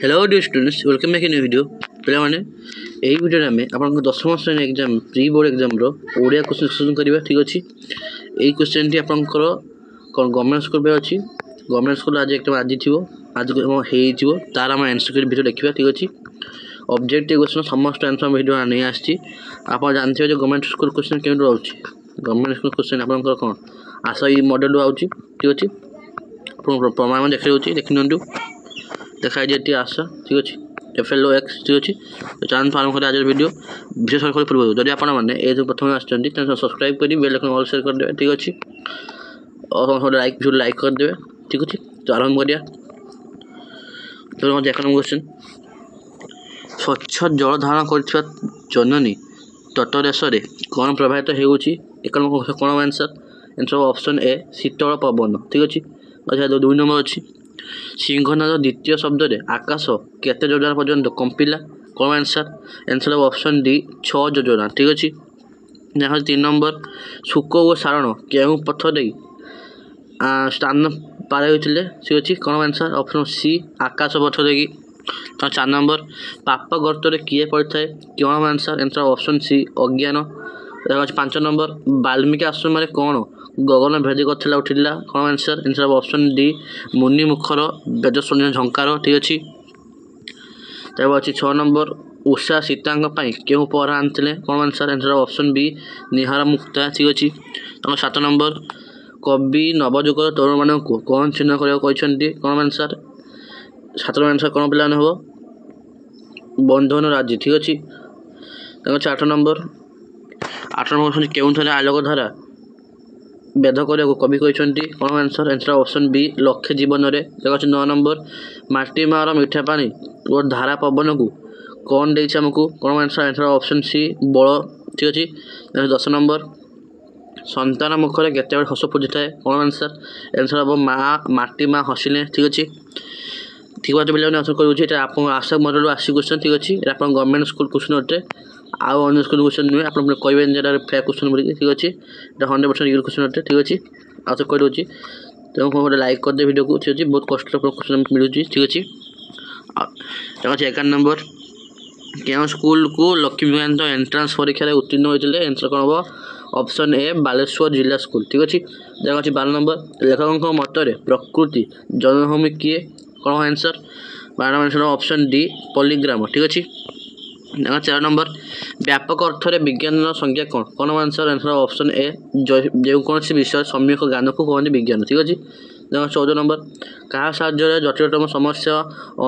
hello dear students welcome back new video ପିଲାମାନେ ଏହି ଭିଡ଼ିଓରେ ଆମେ ଆପଣଙ୍କ ଦଶମ ଶ୍ରେଣୀ ଏକ୍ଜାମ୍ ପ୍ରି ବୋର୍ଡ଼ ଏକ୍ଜାମ୍ର ଓଡ଼ିଆ କୋଶ୍ଚିନ୍ ସଲ୍ୟୁସନ୍ କରିବା ଠିକ୍ ଅଛି ଏହି କୋଶ୍ଚିନ୍ଟି ଆପଣଙ୍କର କ'ଣ ଗଭର୍ଣ୍ଣମେଣ୍ଟ ସ୍କୁଲ୍ ପାଇଁ ଅଛି ଗଭର୍ଣ୍ଣମେଣ୍ଟ ସ୍କୁଲ୍ ଆଜି ଏକ୍ଜାମ୍ ଆଜି ଥିବ ଆଜି ହେଇଯିବ ତା'ର ଆମେ ଆନ୍ସର୍ କରି ଭିଡ଼ିଓ ଦେଖିବା ଠିକ୍ ଅଛି ଅବଜେକ୍ଟିଭ୍ କୋଶ୍ଚିନ୍ ସମସ୍ତ ଆନ୍ସର୍ ଆମେ ଭିଡ଼ିଓ ନେଇ ଆସିଛି ଆପଣ ଜାଣିଥିବେ ଯେ ଗଭର୍ଣ୍ଣମେଣ୍ଟ ସ୍କୁଲ୍ କୋଶ୍ଚିନ୍ କେମିତି ରହୁଛି ଗଭର୍ଣ୍ଣମେଣ୍ଟ ସ୍କୁଲ୍ କୋଶ୍ଚିନ୍ ଆପଣଙ୍କର କ'ଣ ଆଶା ଏଇ ମଡ଼େଲ୍ରୁ ଆସୁଛି ଠିକ୍ ଅଛି ଆପଣଙ୍କ ପ୍ରମାଣ ଦେଖାଯାଉଛି ଦେଖି ନିଅନ୍ତୁ দেখায় যে এটি আশা ঠিক ଅଛି এফଏଲ୍ଓ ଏକ୍ସ ଠିକ୍ ଅଛି ଚାନ୍ଦ ଫାର୍ମ କରି ଆଜିର ଭିଡ଼ିଓ ଭିଡ଼ିଓ ସରି କରିବା ପୂର୍ବରୁ ଯଦି ଆପଣମାନେ ଏ ଯେଉଁ ପ୍ରଥମେ ଆସୁଛନ୍ତି ତାହେଲେ ସବସ୍କ୍ରାଇବ୍ କରି ବେଲ୍ ଆଇକନ୍ ଅଲ୍ ସେୟାର କରିଦେବେ ଠିକ୍ ଅଛି ସମସ୍ତେ ଲାଇକ୍ ଭିଡ଼ିଓ ଲାଇକ୍ କରିଦେବେ ଠିକ୍ ଅଛି ତ ଆରମ୍ଭ କରିବା ତେଣୁ ମଧ୍ୟ ଏକ ନମ୍ବର କ୍ୱେଶ୍ଚିନ୍ ସ୍ୱଚ୍ଛ ଜଳ ଧାରଣ କରିଥିବା ଜନନୀ ତଟଦେଶରେ କ'ଣ ପ୍ରଭାବିତ ହେଉଛି ଏକ ନମ୍ବର କ'ଣ ଆନ୍ସର୍ ଏନ୍ସର୍ ଅପସନ୍ ଏ ଶୀତଳ ପବନ ଠିକ୍ ଅଛି ଆଚ୍ଛା ଦୁଇ ନମ୍ବର ଅଛି ସିଂହନାଦ ଦ୍ୱିତୀୟ ଶବ୍ଦରେ ଆକାଶ କେତେ ଯୋଜନା ପର୍ଯ୍ୟନ୍ତ କମ୍ପିଲା କ'ଣ ଆନ୍ସର୍ ଆନ୍ସର୍ ହେବ ଅପସନ୍ ଡି ଛଅ ଯୋଜନା ଠିକ୍ ଅଛି ଯାହାହେଉଛି ତିନି ନମ୍ବର ଶୁକ ଓ ସାରଣ କେଉଁ ପଥ ଦେଇ ସ୍ଥାନ ପାର ହେଉଥିଲେ ସେ ଅଛି କ'ଣ ଆନ୍ସର୍ ଅପସନ୍ ସି ଆକାଶ ପଥ ଦେଇକି ତ ଚାରି ନମ୍ବର ପାପ ଗର୍ତ୍ତରେ କିଏ ପଡ଼ିଥାଏ କ'ଣ ଆନ୍ସର୍ ଆନ୍ସର୍ ଅପସନ୍ ସି ଅଜ୍ଞାନ ହେଉଛି ପାଞ୍ଚ ନମ୍ବର ବାଲ୍ମୀକି ଆଶ୍ରମରେ କ'ଣ ଗଗନ ଭେଦିକ ଥିଲା ଉଠିଲା କ'ଣ ଆନ୍ସର୍ ଆନ୍ସର୍ ହେବ ଅପସନ୍ ଡି ମୁନି ମୁଖର ବେଦଶୂନ୍ୟ ଝଙ୍କାର ଠିକ୍ ଅଛି ତାପରେ ଅଛି ଛଅ ନମ୍ବର ଉଷା ସୀତାଙ୍କ ପାଇଁ କେଉଁ ପହରା ଆଣିଥିଲେ କ'ଣ ଆନ୍ସର୍ ଆନ୍ସର୍ ହେବ ଅପସନ୍ ବି ନିହାର ମୁକ୍ତା ଠିକ୍ ଅଛି ତାଙ୍କ ସାତ ନମ୍ବର କବି ନବଯୁଗର ତରୁଣମାନଙ୍କୁ କ'ଣ ଚିହ୍ନ କରିବାକୁ କହିଛନ୍ତି କ'ଣ ଆନ୍ସର୍ ସାତ ନମ୍ବର ଆନ୍ସର୍ କ'ଣ ପିଲାମାନେ ହେବ ବନ୍ଧନ ରାଜି ଠିକ୍ ଅଛି ତାଙ୍କ ଆଠ ନମ୍ବର ଆଠ নম্বর କେଉଁଠାରେ কেউনঝড়ে ଧାରା ବେଧ କରିବାକୁ କବି କହିଛନ୍ତି କ'ଣ ଆନ୍ସର୍ ଆନ୍ସର୍ ଅପସନ୍ ବି ଲକ୍ଷେ ଜୀବନରେ ଦେଖାଉଛି ନଅ ନମ୍ବର ମାଟି ମାଆର ମିଠା ପାଣି ଓ ଧାରା ପବନକୁ କ'ଣ ଦେଇଛି ଆମକୁ କ'ଣ ଆନ୍ସର୍ ଆନ୍ସର୍ ଅପସନ୍ ସି ବଳ ଠିକ୍ ଅଛି ଦଶ ନମ୍ବର ସନ୍ତାନ ମୁଖରେ କେତେବେଳେ ହସ ଫୁଟିଥାଏ କ'ଣ ଆନ୍ସର୍ ଆନ୍ସର୍ ହେବ ମା ମାଟି ମା ହସିଲେ ଠିକ୍ ଅଛି ଠିକ୍ ଅଛି ପିଲାମାନେ ଆନ୍ସର୍ କରୁଛି এটা ଆପଣଙ୍କ ଆଶା ମଣ୍ଡଳରୁ ଆସି କୋଶ୍ଚନ୍ ଠିକ୍ ଅଛି এটা ଆପଣଙ୍କ ଗଭର୍ଣ୍ଣମେଣ୍ଟ ସ୍କୁଲ କୋଶ୍ଚନ୍ ଅଟେ ଆଉ ଅନ୍ୟ ସ୍କୁଲ୍ କ୍ୱେଶ୍ଚନ୍ ନୁହେଁ ଆପଣ ପୁଣି କହିବେନି ଯେ ଏଟା ଫେକ୍ କ୍ୱେଶ୍ଚନ୍ ବୋଲିକି ଠିକ୍ ଅଛି ଏଇଟା ହଣ୍ଡ୍ରେଡ଼୍ ପରସେଣ୍ଟ ରିଅଲ୍ କ୍ୱେଶ୍ଚନ୍ ଅଟେ ଠିକ୍ ଅଛି ଆଉ ଥରେ କହିଦେଉଛି ତେଣୁ କ'ଣ ଗୋଟେ ଲାଇକ୍ କରିଦେବେ ଭିଡ଼ିଓକୁ ଠିକ୍ ଅଛି ବହୁତ କଷ୍ଟରେ କ୍ୱେଶ୍ଚନ୍ ମିଳୁଛି ଠିକ୍ ଅଛି ଆଉ ଏଗାର ନମ୍ବର କେଉଁ ସ୍କୁଲକୁ ଲକ୍ଷ୍ମୀକାନ୍ତ ଏଣ୍ଟ୍ରାନ୍ସ ପରୀକ୍ଷାରେ ଉତ୍ତୀର୍ଣ୍ଣ ହୋଇଥିଲେ ଏନ୍ସର୍ କ'ଣ ହେବ ଅପସନ୍ ଏ ବାଲେଶ୍ୱର ଜିଲ୍ଲା ସ୍କୁଲ ଠିକ୍ ଅଛି ଯାହା ଅଛି ବାର ନମ୍ବର ଲେଖକଙ୍କ ମତରେ ପ୍ରକୃତି ଜନ୍ମଭୂମି କିଏ କ'ଣ ଏନ୍ସର୍ ବାର ନମ୍ବର ଏନ୍ସର୍ ଅପସନ୍ ଡି ପଲ୍ଲିଗ୍ରାମ ଠିକ୍ ଅଛି দেখো তেরো নম্বর ব্যাপক অর্থরে ବିଜ୍ଞାନର ସଂଜ୍ଞା କ'ଣ କ'ଣ ଆନ୍ସର ଆନ୍ସର ଅପସନ୍ ଏ ଯେକୌଣସି ବିଷୟ ସମ୍ୟକ ଜ୍ଞାନକୁ କୁହନ୍ତି ବିଜ୍ଞାନ ଠିକ୍ ଅଛି ଦେଖ ଚଉଦ ନମ୍ବର କାହା ସାହାଯ୍ୟରେ ଜଟିଳତମ ସମସ୍ୟା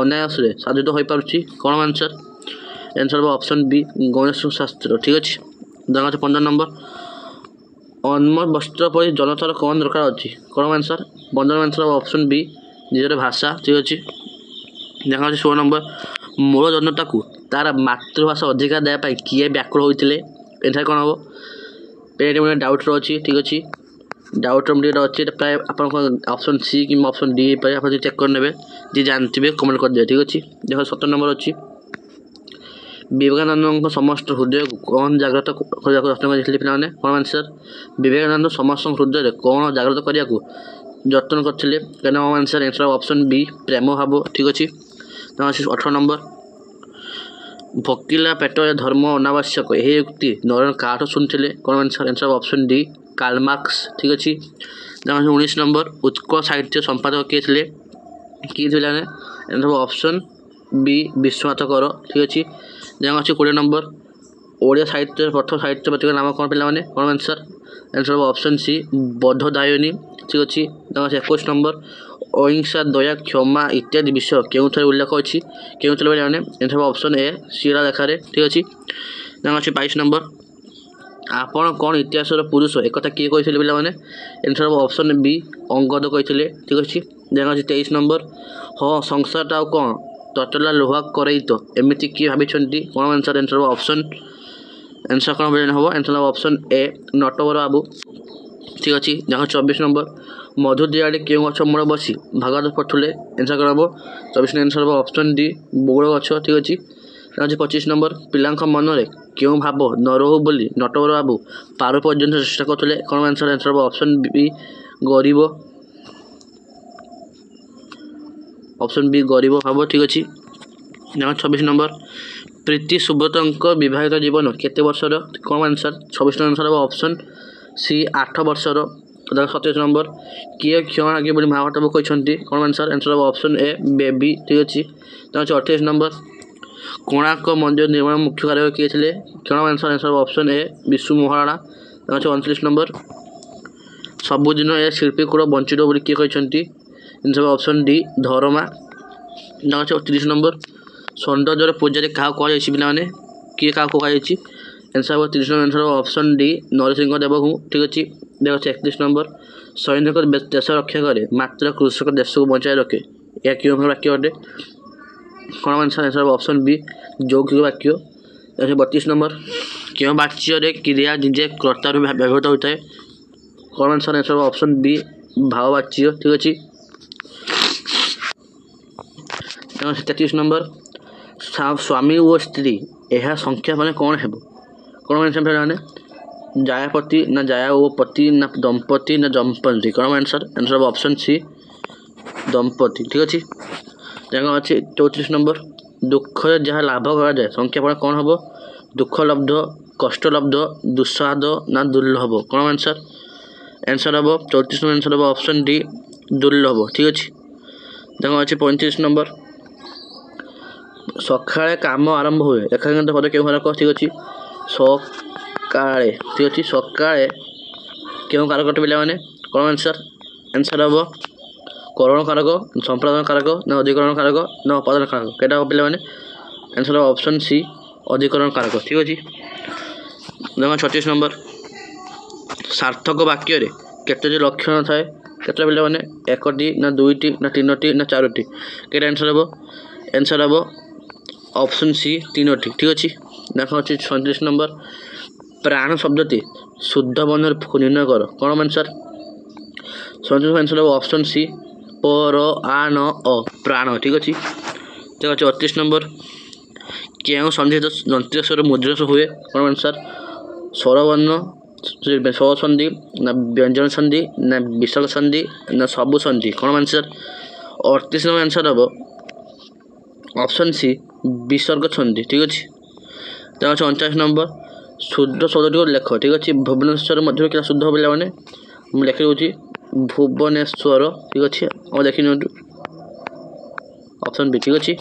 ଅନାୟାସରେ ସାଧିତ ହୋଇପାରୁଛି କ'ଣ ଆନ୍ସର ଆନ୍ସର ହେବ ଅପସନ୍ ବି ଗଣେଶ ଶାସ୍ତ୍ର ଠିକ୍ ଅଛି ଦେଖ ପନ୍ଦର ନମ୍ବର ଅନ୍ମ ବସ୍ତ୍ର ପରି ଜନତାର କ'ଣ ଦରକାର ଅଛି କ'ଣ ଆନ୍ସର ପନ୍ଦର ଆନ୍ସର ହେବ ଅପସନ୍ ବି ନିଜର ଭାଷା ଠିକ୍ ଅଛି ଦେଖା ହେଉଛି ଷୋହଳ ନମ୍ବର ମୂଳ ଜନତାକୁ ତା'ର ମାତୃଭାଷା ଅଧିକାର ଦେବା ପାଇଁ କିଏ ବ୍ୟାକୁଳ ହୋଇଥିଲେ ଏଠାରେ କ'ଣ ହେବ ଏଇଟା ଗୋଟେ ଡାଉଟ୍ର ଅଛି ଠିକ୍ ଅଛି ଡାଉଟ୍ର ମୁଁ ଟିକେ ଅଛି ଏଇଟା ପ୍ରାୟ ଆପଣଙ୍କ ଅପସନ୍ ସି କିମ୍ବା ଅପସନ୍ ଡି ହେଇପାରେ ଆପଣ ଚେକ୍ କରିନେବେ ଯିଏ ଜାଣିଥିବେ କମେଣ୍ଟ କରିଦେବେ ଠିକ୍ ଅଛି ଦେଖ ସତର ନମ୍ବର ଅଛି ବିବେକାନନ୍ଦଙ୍କ ସମସ୍ତ ହୃଦୟକୁ କ'ଣ ଜାଗ୍ରତ କରିବାକୁ ଯତ୍ନ କରିଥିଲେ ପିଲାମାନେ କ'ଣ ଆନ୍ସର୍ ବିବେକାନନ୍ଦ ସମସ୍ତଙ୍କ ହୃଦୟରେ କ'ଣ ଜାଗ୍ରତ କରିବାକୁ ଯତ୍ନ କରିଥିଲେ କାରଣ ଆନ୍ସର୍ ଏଥର ଅପସନ୍ ବି ପ୍ରେମ ଭାବ ଠିକ୍ ଅଛି ଅଠର ନମ୍ବର ଭୋକିଲା ପେଟରେ ଧର୍ମ ଅନାବଶ୍ୟକ ଏହି ଉକ୍ତି ନରେନ୍ଦ୍ର କାହାଠୁ ଶୁଣିଥିଲେ କ'ଣ answer answer option D Karl Marx ଠିକ୍ ଅଛି ତାଙ୍କର ଉଣେଇଶ ନମ୍ବର ଉତ୍କଳ ସାହିତ୍ୟ ସମ୍ପାଦକ କିଏ ଥିଲେ କିଏ ଥିଲେ ସବୁ ଅପସନ୍ ବି ବିଶ୍ୱନାଥ କର ଠିକ୍ ଅଛି ଯାହା ଅଛି କୋଡ଼ିଏ ନମ୍ବର ଓଡ଼ିଆ ସାହିତ୍ୟର ପ୍ରଥମ ସାହିତ୍ୟ ପତ୍ରିକା ନାମ କ'ଣ ପିଲାମାନେ କ'ଣ ଆନ୍ସର୍ ଆନ୍ସର୍ ହେବ ଅପସନ୍ ସି ବୋଧଦାୟିନୀ ଠିକ୍ ଅଛି ତାଙ୍କ ଅଛି ଏକୋଇଶ ନମ୍ବର অহিংসা দয়া କ୍ଷମା ଇତ୍ୟାଦି ବିଷୟ କେଉଁଠାରେ ଉଲ୍ଲେଖ ଅଛି କେଉଁଥିରେ ବୋଲି ମାନେ ଏଠାରେ ଅପସନ୍ ଏ ଶିରା ଲେଖାରେ ଠିକ୍ ଅଛି ତାଙ୍କ ଅଛି ବାଇଶ ନମ୍ବର ଆପଣ କ'ଣ ଇତିହାସର ପୁରୁଷ ଏକଥା କିଏ କହିଥିଲେ ପିଲାମାନେ ଏଠାରେ ଅପସନ୍ ବି ଅଙ୍ଗଦ କହିଥିଲେ ଠିକ୍ ଅଛି ଯାହା ଅଛି ତେଇଶ ନମ୍ବର ହଁ ସଂସାରଟା ଆଉ କ'ଣ ତଟଲା ଲୁହା କରେଇ ତ ଏମିତି କିଏ ଭାବିଛନ୍ତି କ'ଣ ଆନ୍ସର୍ ଏନ୍ସର୍ ଅପସନ୍ ଆନ୍ସର୍ କ'ଣ ହେବ ଆନ୍ସର୍ ହେବ ଅପସନ୍ ଏ ନଟବର ବାବୁ ঠিক আছে দেখো চব্বিশ নম্বর মধুর দিয়াড়ি কেউ গছ মূলে বসি ভাগাদ পটুলে এনসার করাব চব্বিশ এনসার হবো অপশন ডি বগুড় গছ ঠিক আছে দেখা হচ্ছে পঁচিশ নম্বর পিলাঙ্ক মনরে কেউ ভাব নরহু বলে নটবর বাবু পার পর্যন্ত চেষ্টা করলে কোনো এনসার এনসার হবো অপশন বি গরিব অপশন বি গরিব ভাব ঠিক আছে দেখো ছবিশ নম্বর প্রীতি সুব্রতঙ্ক বিবাহিত জীবন কেতে বর্ষর কম আনসার ছবিশ নম্বর আনসার হবো অপশন ସି ଆଠ ବର୍ଷର ତାର ସତେଇଶ ନମ୍ବର କିଏ କ୍ଷମା ମାଗିବ ବୋଲି ମହାଭାରତ କହିଛନ୍ତି କ'ଣ ଆନ୍ସର୍ ଆନ୍ସର୍ ହେବ ଅପସନ୍ ଏ ବେବି ଠିକ୍ ଅଛି ତାର ହେଉଛି ଅଠେଇଶ ନମ୍ବର କୋଣାର୍କ ମନ୍ଦିର ନିର୍ମାଣ ମୁଖ୍ୟ କାରିଗର କିଏ ଥିଲେ କ'ଣ ଆନ୍ସର୍ ଆନ୍ସର୍ ହେବ ଅପସନ୍ ଏ ବିଶୁ ମହାରାଣା ତାର ହେଉଛି ଅଣତିରିଶ ନମ୍ବର ସବୁଦିନ ଏ ଶିଳ୍ପୀ କୁଳ ବଞ୍ଚିତ ବୋଲି କିଏ କହିଛନ୍ତି ଆନ୍ସର୍ ଅପସନ୍ ଡି ଧରମା ତାର ହେଉଛି ଅଠତିରିଶ ନମ୍ବର ସୌନ୍ଦର୍ଯ୍ୟର ପୂଜାରୀ କାହାକୁ କୁହାଯାଇଛି ପିଲାମାନେ କିଏ କାହାକୁ କୁହାଯାଇଛି ଆନ୍ସର୍ ହେବ ତିରିଶ ନମ୍ବର ଆନ୍ସର୍ ହେବ ଅପସନ୍ ଡି ନରସିଂହ ଦେବଙ୍କୁ ଠିକ୍ ଅଛି ଦେଖ ଅଛି ଏକତିରିଶ ନମ୍ବର ସୈନିକ ଦେଶ ରକ୍ଷା କରେ ମାତ୍ର କୃଷକ ଦେଶକୁ ବଞ୍ଚାଇ ରଖେ ଏହା କେଉଁ ବାକ୍ୟ ଅଟେ କ'ଣ ଆନ୍ସର୍ ଆନ୍ସର୍ ହେବ ଅପସନ୍ ବି ଯୌକିକ ବାକ୍ୟ ଦେଖ ବତିଶ ନମ୍ବର କେଉଁ ବାକ୍ୟରେ କ୍ରିୟା ନିଜେ କର୍ତ୍ତା ରୂପେ ବ୍ୟବହୃତ ହୋଇଥାଏ କ'ଣ ଆନ୍ସର୍ ଆନ୍ସର୍ ହେବ ଅପସନ୍ ବି ଭାବବାଚ୍ୟ ଠିକ୍ ଅଛି ତେଣୁ ତେତିଶ ନମ୍ବର ସ୍ୱାମୀ ଓ ସ୍ତ୍ରୀ ଏହା ସଂଖ୍ୟା ମାନେ କ'ଣ ହେବ কোন অ্যান্সার মানে জায়াপতি না জায়া ও পতি না দম্পতি না দম্পতি কোন অ্যান্সার অ্যান্সার হব অপশন সি দম্পতি ঠিক আছে যেমন আছে চৌত্রিশ নম্বর দুঃখরে যা লাভ করা যায় সংখ্যা পড়া কোণ হব দুঃখলব্ধ কষ্টলব্ধ দুঃসাধ্য না দুর্লভ কোন অ্যান্সার অ্যান্সার হব চৌত্রিশ নম্বর অ্যান্সার হব অপশন ডি দুর্লভ ঠিক আছে দেখো আছে পঁয়ত্রিশ নম্বর সকালে কাম আরম্ভ হুয়ে রেখাঙ্কিত পদক্ষেপ ঠিক আছে ସକାଳେ ଠିକ୍ ଅଛି ସକାଳେ କେଉଁ କାରକଟି ପିଲାମାନେ କ'ଣ ଆନ୍ସର୍ ଆନ୍ସର୍ ହେବ କରଣ କାରକ ସମ୍ପ୍ରଦାନ କାରକ ନା ଅଧିକରଣ କାରକ ନା ଉପାଦାନ କାରକ କେଇଟା ହେବ ପିଲାମାନେ ଆନ୍ସର୍ ହେବ ଅପସନ୍ ସି ଅଧିକରଣ କାରକ ଠିକ୍ ଅଛି ଦେଖ ଛତିଶ ନମ୍ବର ସାର୍ଥକ ବାକ୍ୟରେ କେତୋଟି ଲକ୍ଷଣ ଥାଏ କେତେଟା ପିଲାମାନେ ଏକଟି ନା ଦୁଇଟି ନା ତିନୋଟି ନା ଚାରୋଟି କେଇଟା ଆନ୍ସର୍ ହେବ ଆନ୍ସର୍ ହେବ অপশন সি তিনোটি ঠিক আছে দেখা হচ্ছে সৈঁত্রিশ নম্বর প্রাণ শব্দটি শুদ্ধ বর্ণের নির্ণয় কর কোন আনসার সৈঁত্রিশ আনসার হবে অপশন সি পর আন অ প্রাণ ঠিক আছে ঠিক আছে অড়তিশ নম্বর কেউ সন্ধিত যন্ত্রেশ্বর মুদ্রাস হুয়ে কোন আনসার স্বরবর্ণ স্বরসন্ধি না ব্যঞ্জন সন্ধি না বিশাল সন্ধি না সবু সন্ধি কোন আনসার অড়তিশ নম্বর আনসার হব অপশন সি বিসর্গ ছন্দি ঠিক আছে তাহলে হচ্ছে অনচাশ নম্বর শুদ্ধ শব্দটিকে লেখ ঠিক আছে ভুবনেশ্বর মধ্যে কেটা শুদ্ধ হবে মানে মু লেখি দেছি ভুবনেশ্বর ঠিক আছে আমার লেখি নিউ অপশন বি ঠিক আছে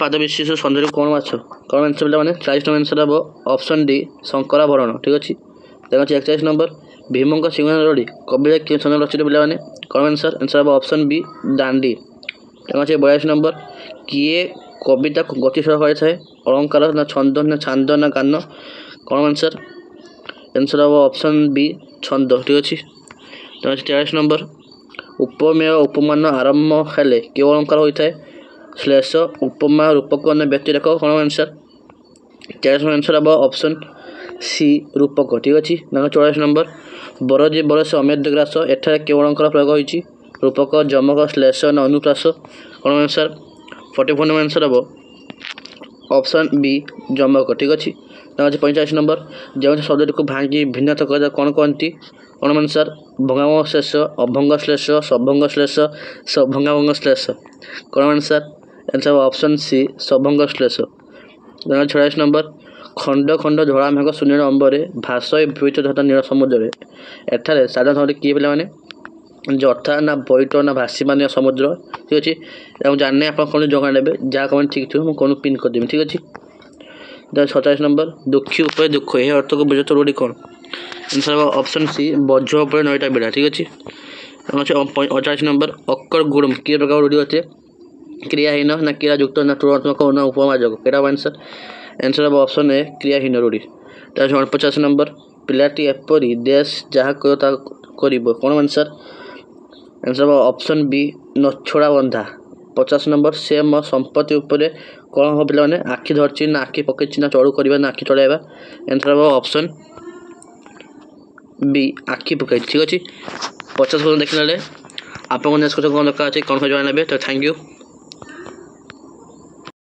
পাদ বিশিষ্ট সন্দেহ কোণ মাছ কোণ মাছ পিলা মানে চালিশ নম্বর আনসার হব অপশন ডি শঙ্করাভরণ ঠিক আছে দেখা হচ্ছে একচাশ নম্বর ଭୀମଙ୍କ ସିଂହନାଦ ଲଢ଼ି କବିତା କେଉଁ ସନ୍ଧରେ ରଚିତ ପିଲାମାନେ କଣ ଆନ୍ସର୍ ଆନ୍ସର୍ ହେବ ଅପସନ୍ ବି ଦାଣ୍ଡି ଏବଂ ଅଛି ବୟାଳିଶ ନମ୍ବର କିଏ କବିତାକୁ ଗତିଶୀଳ କରିଥାଏ ଅଳଙ୍କାର ନା ଛନ୍ଦ ନା ଛାନ୍ଦ ନା କାନ କ'ଣ ଆନ୍ସର୍ ଆନ୍ସର୍ ହେବ ଅପସନ୍ ବି ଛନ୍ଦ ଠିକ୍ ଅଛି ତେଣୁ ଅଛି ତେୟାଳିଶ ନମ୍ବର ଉପମେୟ ଉପମାନ ଆରମ୍ଭ ହେଲେ କେଉଁ ଅଳଙ୍କାର ହୋଇଥାଏ ଶ୍ଲେଷ ଉପମା ରୂପକ ନା ବ୍ୟତିରେକ କ'ଣ ଆନ୍ସର୍ ତେୟାଳିଶ ଆନ୍ସର୍ ହେବ ଅପସନ୍ ସି ରୂପକ ଠିକ୍ ଅଛି ତାଙ୍କ ଚଉରାଳିଶ ନମ୍ବର ବର ବରସ ଅମେଦ ଗ୍ରାସ ଏଠାରେ କେଉଁ ଅଳଙ୍କାର ପ୍ରୟୋଗ ହୋଇଛି ରୂପକ ଯମକ ଶ୍ଳେଷ ଅନୁପ୍ରାସ କ'ଣ answer forty four number answer ହେବ ଅପସନ୍ ବି ଯମକ ଠିକ୍ ଅଛି ତାହେଲେ ପଇଁଚାଳିଶ ନମ୍ବର ଯେଉଁ ଶବ୍ଦଟିକୁ ଭାଙ୍ଗି ଭିନ୍ନତ କରାଯାଏ କ'ଣ କହନ୍ତି କ'ଣ ଆନ୍ସର୍ ଭଙ୍ଗାଭଙ୍ଗ ଶ୍ଲେଷ ଅଭଙ୍ଗ ଶ୍ଲେଷ ସଭଙ୍ଗ ଶ୍ଲେଷ ଭଙ୍ଗାଭଙ୍ଗ ଶ୍ଲେଷ କ'ଣ ଆନ୍ସର୍ ଆନ୍ସର୍ ଅପସନ୍ ସି ସଭଙ୍ଗ ଶ୍ଲେଷ ଛୟାଳିଶ ନମ୍ବର ଖଣ୍ଡ ଖଣ୍ଡ ଝଡ଼ା ମେଘ ଶୂନ୍ୟର ଅମ୍ବରେ ଭାସ ଭୂଇତ ଯଥା ନୀଳ ସମୁଦ୍ରରେ ଏଠାରେ ସାଧାରଣ ଭାବରେ କିଏ ପିଲାମାନେ ଯଥା ନା ବୈଠ ନା ଭାସିମାନୀୟ ସମୁଦ୍ର ଠିକ୍ ଅଛି ମୁଁ ଜାଣିନି ଆପଣ କ'ଣ ଜଗା ନେବେ ଯାହା କମେଣ୍ଟ ଠିକ୍ ଥିବ ମୁଁ କ'ଣ ପିନ୍ କରିଦେବି ଠିକ୍ ଅଛି ସତାଇଶ ନମ୍ବର ଦୁଃଖୀ ଉପରେ ଦୁଃଖ ଏହି ଅର୍ଥକୁ ବୁଝ ତୋରଟି କ'ଣ ଆନ୍ସର୍ ହେବ ଅପସନ୍ ସି ବଜ୍ର ଉପରେ ନଈଟା ବେଡ଼ା ଠିକ୍ ଅଛି ଅଛି ଅଠଚାଳିଶ ନମ୍ବର ଅକର ଗୁଡ଼ମ କି ପ୍ରକାର ରୂଢ଼ି ଅଛେ କ୍ରିୟାହୀନ ନା କ୍ରିୟାଯୁକ୍ତ ନା ତୁଳନାତ୍ମକ ନା ଉପମାଯୋଗ ଏଇଟା ହେବ ଆନ୍ସର୍ ଆନ୍ସର୍ ହେବ ଅପସନ୍ ଏ କ୍ରିୟାହୀନ ରୂଢ଼ି ତାହେଲେ ଅଣପଚାଶ ନମ୍ବର ପିଲାଟି ଏପରି ଦେଶ ଯାହା କହିବ ତାହା କରିବ କ'ଣ ଆନ୍ସର୍ ଆନ୍ସର୍ ହେବ ଅପସନ୍ ବି ନଛୋଡ଼ା ବନ୍ଧା ପଚାଶ ନମ୍ବର ସେ ମୋ ସମ୍ପତ୍ତି ଉପରେ କ'ଣ ହେବ ପିଲାମାନେ ଆଖି ଧରିଛି ନା ଆଖି ପକେଇଛି ନା ଚଢ଼ୁ କରିବା ନା ଆଖି ଚଳାଇବା ଆନ୍ସର୍ ହେବ ଅପସନ୍ ବି ଆଖି ପକାଇଛି ଠିକ୍ ଅଛି ପଚାଶ ପର୍ଯ୍ୟନ୍ତ ଦେଖିଲା ବେଳେ ଆପଣଙ୍କ ନେକ୍ସଟ୍ କ'ଣ ଦରକାର ଅଛି କ'ଣ ଜଣାଇ ନେବେ ତ ଥ୍ୟାଙ୍କ ୟୁ